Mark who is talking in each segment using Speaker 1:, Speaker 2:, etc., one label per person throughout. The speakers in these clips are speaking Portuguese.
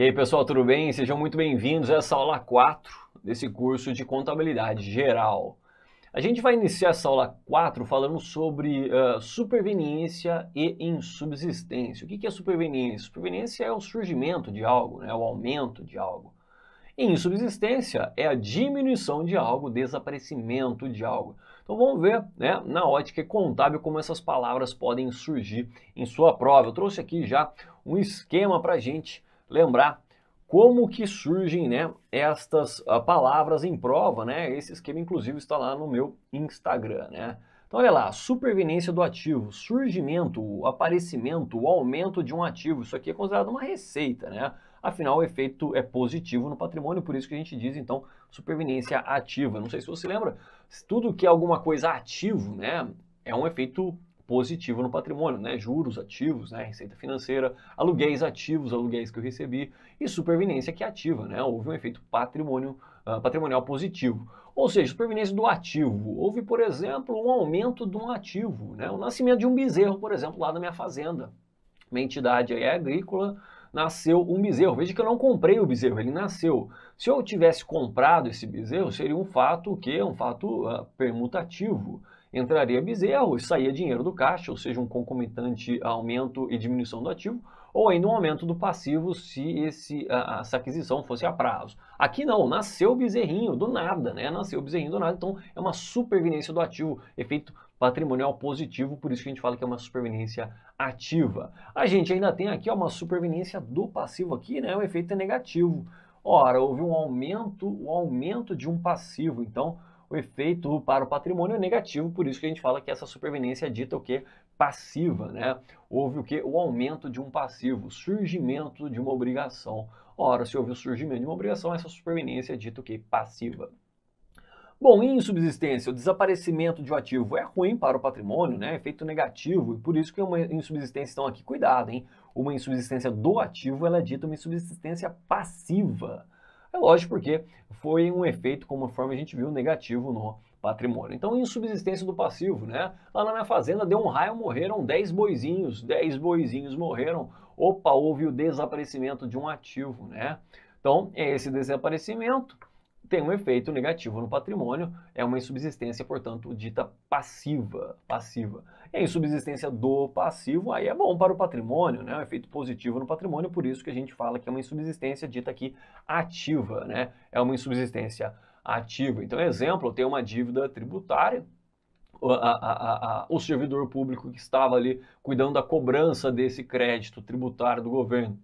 Speaker 1: E aí, pessoal, tudo bem? Sejam muito bem-vindos a essa aula 4 desse curso de Contabilidade Geral. A gente vai iniciar essa aula 4 falando sobre uh, superveniência e insubsistência. O que, que é superveniência? Superveniência é o surgimento de algo, né? o aumento de algo. E insubsistência é a diminuição de algo, desaparecimento de algo. Então vamos ver, né, na ótica contábil, como essas palavras podem surgir em sua prova. Eu trouxe aqui já um esquema para a gente lembrar como que surgem né, estas uh, palavras em prova, né? Esse esquema, inclusive, está lá no meu Instagram, né? Então, olha lá, superveniência do ativo, surgimento, o aparecimento, o aumento de um ativo. Isso aqui é considerado uma receita, né? Afinal, o efeito é positivo no patrimônio, por isso que a gente diz, então, superveniência ativa. Não sei se você lembra, tudo que é alguma coisa ativo, né, é um efeito positivo no patrimônio, né? Juros ativos, né? Receita financeira, aluguéis ativos, aluguéis que eu recebi e superveniência que é ativa, né? Houve um efeito patrimônio, uh, patrimonial positivo. Ou seja, superveniência do ativo. Houve, por exemplo, um aumento de um ativo, né? O nascimento de um bezerro, por exemplo, lá na minha fazenda. Uma entidade aí é agrícola, nasceu um bezerro. Veja que eu não comprei o bezerro, ele nasceu. Se eu tivesse comprado esse bezerro, seria um fato que um fato uh, permutativo entraria bezerro e saía dinheiro do caixa, ou seja, um concomitante aumento e diminuição do ativo, ou ainda um aumento do passivo se esse, a, essa aquisição fosse a prazo. Aqui não, nasceu bezerrinho do nada, né? Nasceu bezerrinho do nada, então é uma superveniência do ativo, efeito patrimonial positivo, por isso que a gente fala que é uma superveniência ativa. A gente ainda tem aqui ó, uma superveniência do passivo aqui, né? O efeito é negativo. Ora, houve um aumento, o um aumento de um passivo, então o efeito para o patrimônio é negativo, por isso que a gente fala que essa superveniência é dita o que? Passiva, né? Houve o que? O aumento de um passivo, surgimento de uma obrigação. Ora, se houve o surgimento de uma obrigação, essa superveniência é dita o que? Passiva. Bom, em subsistência, o desaparecimento de um ativo é ruim para o patrimônio, né? Efeito negativo, e por isso que uma insubsistência, então aqui, cuidado, hein? Uma insubsistência do ativo, ela é dita uma insubsistência passiva. É lógico porque foi um efeito, como forma a gente viu, negativo no patrimônio. Então, insubsistência do passivo, né? Lá na minha fazenda deu um raio, morreram 10 boizinhos, 10 boizinhos morreram. Opa, houve o desaparecimento de um ativo, né? Então, é esse desaparecimento tem um efeito negativo no patrimônio, é uma insubsistência, portanto, dita passiva. Passiva. E a insubsistência do passivo aí é bom para o patrimônio, né? Um efeito positivo no patrimônio, por isso que a gente fala que é uma insubsistência dita aqui ativa, né? É uma insubsistência ativa. Então, exemplo, eu tenho uma dívida tributária, a, a, a, o servidor público que estava ali cuidando da cobrança desse crédito tributário do governo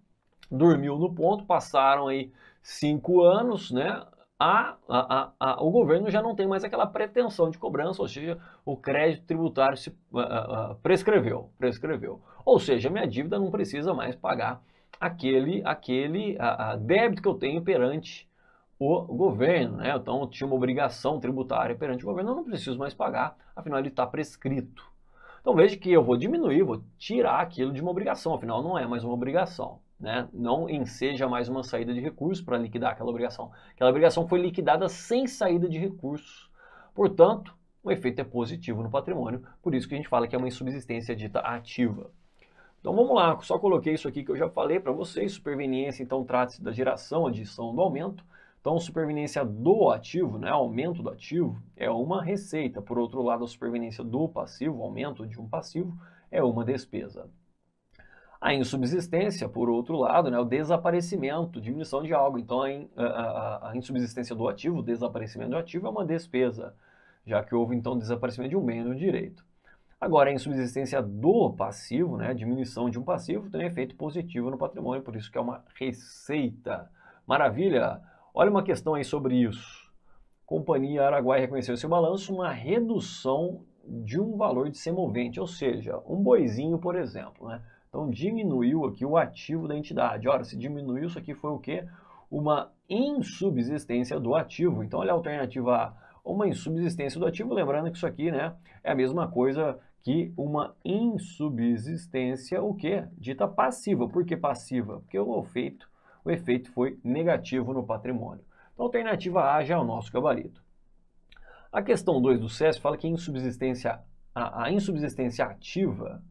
Speaker 1: dormiu no ponto, passaram aí cinco anos, né? a, a, a, o governo já não tem mais aquela pretensão de cobrança, ou seja, o crédito tributário se uh, uh, prescreveu, prescreveu. Ou seja, minha dívida não precisa mais pagar aquele, aquele uh, débito que eu tenho perante o governo. Né? Então, eu tinha uma obrigação tributária perante o governo, eu não preciso mais pagar, afinal ele está prescrito. Então veja que eu vou diminuir, vou tirar aquilo de uma obrigação, afinal não é mais uma obrigação. Né? Não enseja mais uma saída de recursos para liquidar aquela obrigação. Aquela obrigação foi liquidada sem saída de recursos. Portanto, o efeito é positivo no patrimônio, por isso que a gente fala que é uma insubsistência dita ativa. Então vamos lá, só coloquei isso aqui que eu já falei para vocês, superveniência, então trata-se da geração, adição do aumento. Então superveniência do ativo, né, aumento do ativo, é uma receita. Por outro lado, a superveniência do passivo, aumento de um passivo, é uma despesa. A insubsistência, por outro lado, né, o desaparecimento, diminuição de algo. Então, a, in, a, a insubsistência do ativo, o desaparecimento do ativo é uma despesa, já que houve, então, desaparecimento de um bem no direito. Agora, a insubsistência do passivo, né, a diminuição de um passivo, tem um efeito positivo no patrimônio, por isso que é uma receita. Maravilha! Olha uma questão aí sobre isso. Companhia Araguaia reconheceu em seu balanço uma redução de um valor de semovente, ou seja, um boizinho, por exemplo, né? Então diminuiu aqui o ativo da entidade. Ora, se diminuiu, isso aqui foi o quê? Uma insubsistência do ativo. Então olha a alternativa A, uma insubsistência do ativo, lembrando que isso aqui né, é a mesma coisa que uma insubsistência, o que? Dita passiva. Por que passiva? Porque o efeito, o efeito foi negativo no patrimônio. Então, a alternativa A já é o nosso gabarito. A questão 2 do SESC fala que a insubsistência, a, a insubsistência ativa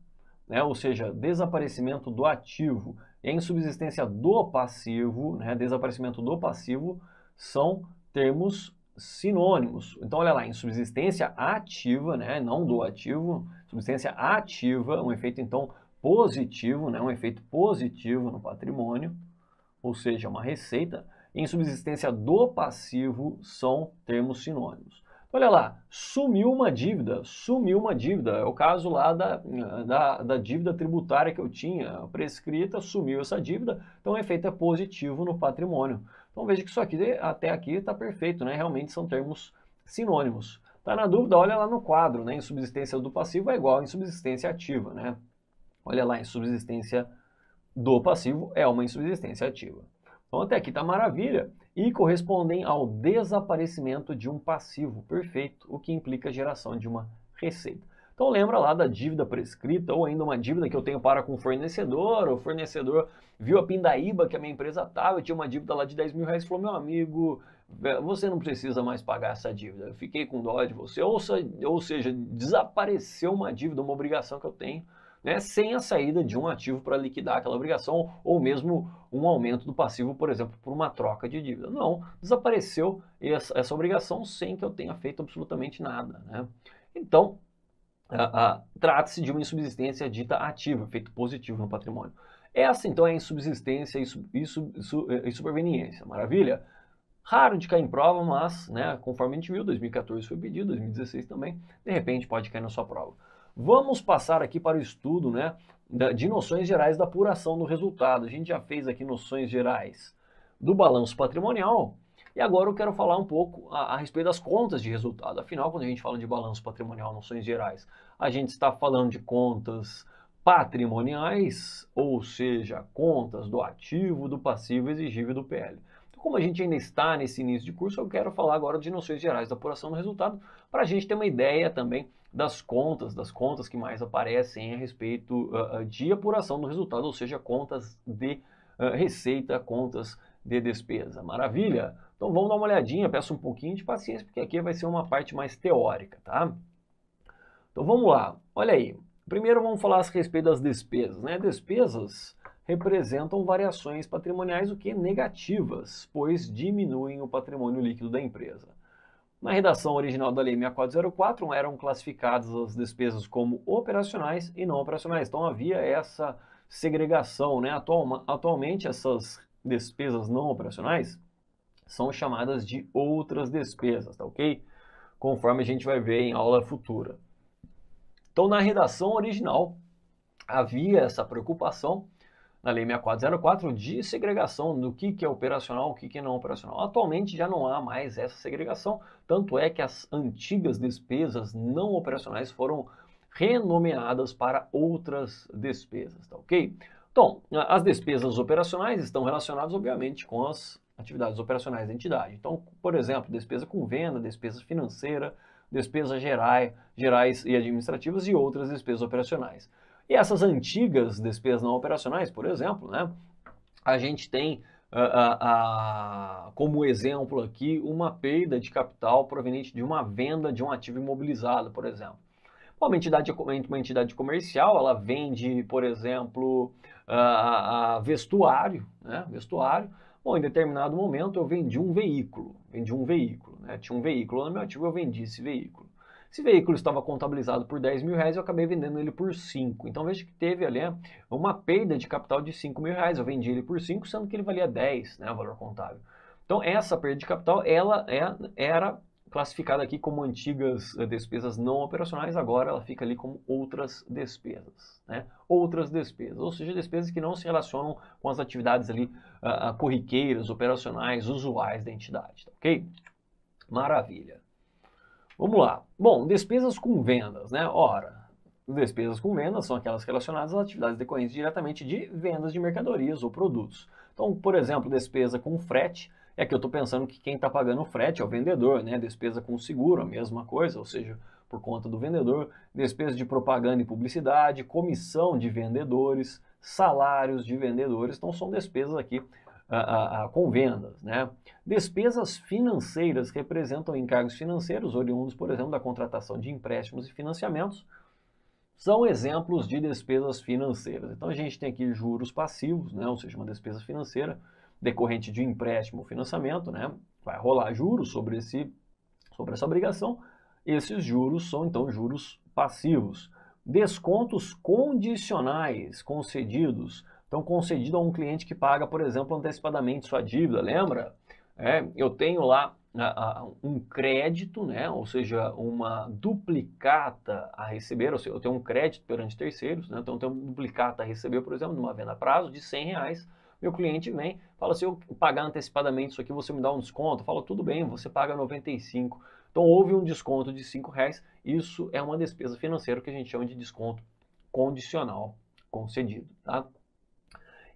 Speaker 1: né, ou seja, desaparecimento do ativo em subsistência do passivo, né, desaparecimento do passivo, são termos sinônimos. Então, olha lá, em subsistência ativa, né, não do ativo, subsistência ativa, um efeito, então, positivo, né, um efeito positivo no patrimônio, ou seja, uma receita, em subsistência do passivo são termos sinônimos. Olha lá, sumiu uma dívida, sumiu uma dívida. É o caso lá da, da, da, dívida tributária que eu tinha prescrita, sumiu essa dívida, então o efeito é positivo no patrimônio. Então veja que isso aqui, até aqui está perfeito, né? Realmente são termos sinônimos. Tá na dúvida, olha lá no quadro, né? Insubsistência do passivo é igual a insubsistência ativa, né? Olha lá, insubsistência do passivo é uma insubsistência ativa. Então até aqui está maravilha e correspondem ao desaparecimento de um passivo perfeito, o que implica a geração de uma receita. Então lembra lá da dívida prescrita ou ainda uma dívida que eu tenho para com o fornecedor, o fornecedor viu a pindaíba que a minha empresa estava, tinha uma dívida lá de 10 mil reais e falou, meu amigo, você não precisa mais pagar essa dívida, eu fiquei com dó de você, ou, ou seja, desapareceu uma dívida, uma obrigação que eu tenho, né, sem a saída de um ativo para liquidar aquela obrigação ou mesmo um aumento do passivo, por exemplo, por uma troca de dívida. Não, desapareceu essa, essa obrigação sem que eu tenha feito absolutamente nada. Né? Então, uh, uh, trata-se de uma insubsistência dita ativa, efeito positivo no patrimônio. Essa, então, é a insubsistência e, sub, e, sub, e superveniência. Maravilha? Raro de cair em prova, mas, né, conforme a gente viu, 2014 foi pedido, 2016 também, de repente pode cair na sua prova. Vamos passar aqui para o estudo né, de noções gerais da apuração do resultado. A gente já fez aqui noções gerais do balanço patrimonial e agora eu quero falar um pouco a, a, respeito das contas de resultado. Afinal, quando a gente fala de balanço patrimonial, noções gerais, a gente está falando de contas patrimoniais, ou seja, contas do ativo, do passivo exigível do PL. Então, como a gente ainda está nesse início de curso, eu quero falar agora de noções gerais da apuração do resultado, para a gente ter uma ideia também das contas, das contas que mais aparecem a respeito uh, de apuração do resultado, ou seja, contas de uh, receita, contas de despesa. Maravilha? Então vamos dar uma olhadinha, peço um pouquinho de paciência, porque aqui vai ser uma parte mais teórica, tá? Então vamos lá, olha aí. Primeiro vamos falar a respeito das despesas, né? Despesas representam variações patrimoniais, o que é negativas, pois diminuem o patrimônio líquido da empresa. Na redação original da Lei 6404 eram classificadas as despesas como operacionais e não operacionais. Então havia essa segregação. Né? Atual, atualmente essas despesas não operacionais são chamadas de outras despesas, tá ok? Conforme a gente vai ver em aula futura. Então na redação original havia essa preocupação na Lei 6404 de segregação do que, que é operacional, o que, que é não operacional. Atualmente já não há mais essa segregação, tanto é que as antigas despesas não operacionais foram renomeadas para outras despesas, tá ok? Então, as despesas operacionais estão relacionadas, obviamente, com as atividades operacionais da entidade. Então, por exemplo, despesa com venda, despesa financeira, despesas gerais, gerais e administrativas e outras despesas operacionais. E essas antigas despesas não operacionais, por exemplo, né, a gente tem a, ah, ah, ah, como exemplo aqui uma perda de capital proveniente de uma venda de um ativo imobilizado, por exemplo. Bom, uma entidade, uma entidade comercial, ela vende, por exemplo, a, vestuário, né? Vestuário. Bom, em determinado momento eu vendi um veículo, vendi um veículo, né? Tinha um veículo no meu ativo, eu vendi esse veículo. Esse veículo estava contabilizado por 10 mil reais, eu acabei vendendo ele por 5. Então veja que teve ali né, uma perda de capital de 5 mil reais. Eu vendi ele por 5, sendo que ele valia 10, né, valor contábil. Então essa perda de capital, ela é, era classificada aqui como antigas eh, despesas não operacionais, agora ela fica ali como outras despesas, né? Outras despesas, ou seja, despesas que não se relacionam com as atividades ali uh, corriqueiras, operacionais, usuais da entidade, tá? ok? Maravilha. Vamos lá. Bom, despesas com vendas, né? Ora, despesas com vendas são aquelas relacionadas às atividades decorrentes diretamente de vendas de mercadorias ou produtos. Então, por exemplo, despesa com frete, é que eu estou pensando que quem está pagando o frete é o vendedor, né? Despesa com seguro, a mesma coisa, ou seja, por conta do vendedor, despesa de propaganda e publicidade, comissão de vendedores, salários de vendedores, então são despesas aqui a, a, com vendas. Né? Despesas financeiras representam encargos financeiros oriundos, por exemplo, da contratação de empréstimos e financiamentos, são exemplos de despesas financeiras. Então a gente tem aqui juros passivos, né? ou seja, uma despesa financeira decorrente de um empréstimo ou financiamento, né? vai rolar juros sobre, esse, sobre essa obrigação. Esses juros são então juros passivos. Descontos condicionais concedidos então, concedido a um cliente que paga, por exemplo, antecipadamente sua dívida, lembra? É, eu tenho lá um crédito, né? ou seja, uma duplicata a receber, ou seja, eu tenho um crédito perante terceiros, né? então eu tenho uma duplicata a receber, por exemplo, numa venda a prazo de 100 reais, meu cliente vem, fala, se assim, eu pagar antecipadamente isso aqui, você me dá um desconto? Fala, tudo bem, você paga 95. Então houve um desconto de 5 reais, isso é uma despesa financeira que a gente chama de desconto condicional concedido. Tá?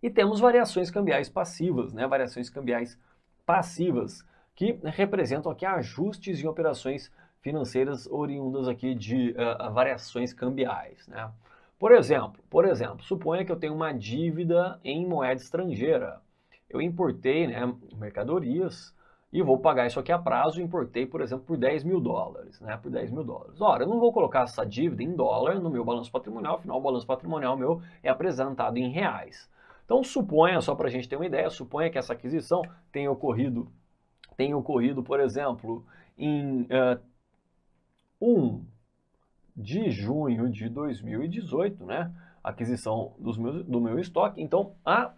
Speaker 1: E temos variações cambiais passivas, né? variações cambiais passivas, que representam aqui ajustes em operações financeiras oriundas aqui de uh, variações cambiais. Né? Por exemplo, por exemplo, suponha que eu tenho uma dívida em moeda estrangeira. Eu importei né, mercadorias e vou pagar isso aqui a prazo. Importei, por exemplo, por 10 mil dólares, né? Por 10 mil dólares. Ora, eu não vou colocar essa dívida em dólar no meu balanço patrimonial, afinal o balanço patrimonial meu é apresentado em reais. Então suponha, só para a gente ter uma ideia, suponha que essa aquisição tenha ocorrido, tenha ocorrido, por exemplo, em uh, eh, 1 de junho de 2018, né? Aquisição dos meus, do meu estoque, então a,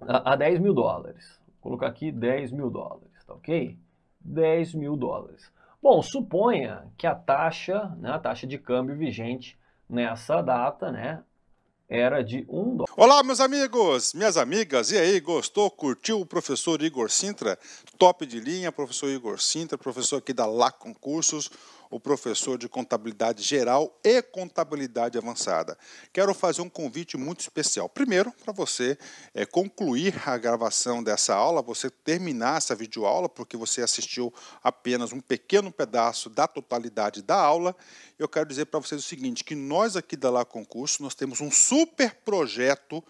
Speaker 1: a, a 10 mil dólares. Vou colocar aqui 10 mil dólares, tá ok? 10 mil dólares. Bom, suponha que a taxa, né, a taxa de câmbio vigente nessa data, né, era de 1 dólar.
Speaker 2: Olá, meus amigos, minhas amigas, e aí, gostou, curtiu o professor Igor Sintra? Top de linha, professor Igor Sintra, professor aqui da Lac Concursos, o professor de contabilidade geral e contabilidade avançada. Quero fazer um convite muito especial. Primeiro, para você é, concluir a gravação dessa aula, você terminar essa videoaula, porque você assistiu apenas um pequeno pedaço da totalidade da aula. Eu quero dizer para vocês o seguinte, que nós aqui da Lá Concurso, nós temos um super projeto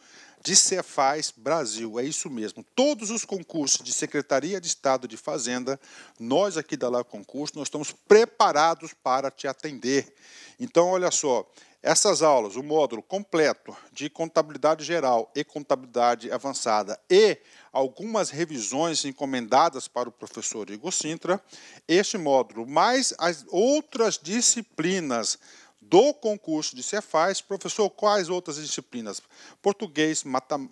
Speaker 2: de Cefaz Brasil. É isso mesmo. Todos os concursos de Secretaria de Estado de Fazenda, nós aqui da Lá Concurso, nós estamos preparados para te atender. Então, olha só, essas aulas, o módulo completo de contabilidade geral e contabilidade avançada e algumas revisões encomendadas para o professor Igor Sintra, este módulo, mais as outras disciplinas do concurso de Cefaz, professor, quais outras disciplinas? Português,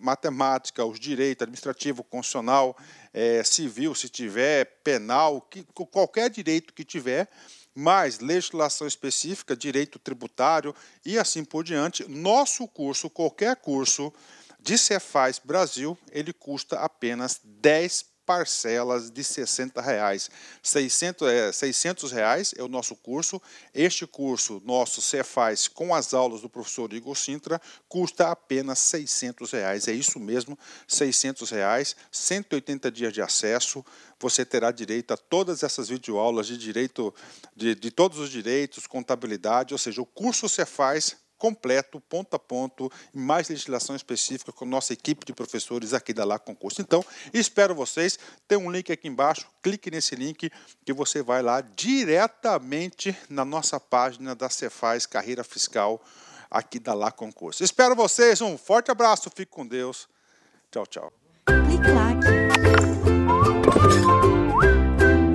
Speaker 2: matemática, os direitos, administrativo, constitucional, é, civil, se tiver, penal, que, qualquer direito que tiver, mais legislação específica, direito tributário e assim por diante. Nosso curso, qualquer curso de Cefaz Brasil, ele custa apenas 10 parcelas de 60 reais. 600, é, 600 reais é o nosso curso. Este curso nosso você faz com as aulas do professor Igor Sintra, custa apenas 600 reais. É isso mesmo, 600 reais, 180 dias de acesso. Você terá direito a todas essas videoaulas de direito de, de todos os direitos, contabilidade, ou seja, o curso você faz completo, ponto a ponto, mais legislação específica com nossa equipe de professores aqui da Lá Concurso. Então, espero vocês. Tem um link aqui embaixo, clique nesse link que você vai lá diretamente na nossa página da Cefaz Carreira Fiscal aqui da Lá Concurso. Espero vocês, um forte abraço, fique com Deus. Tchau, tchau. Clique lá.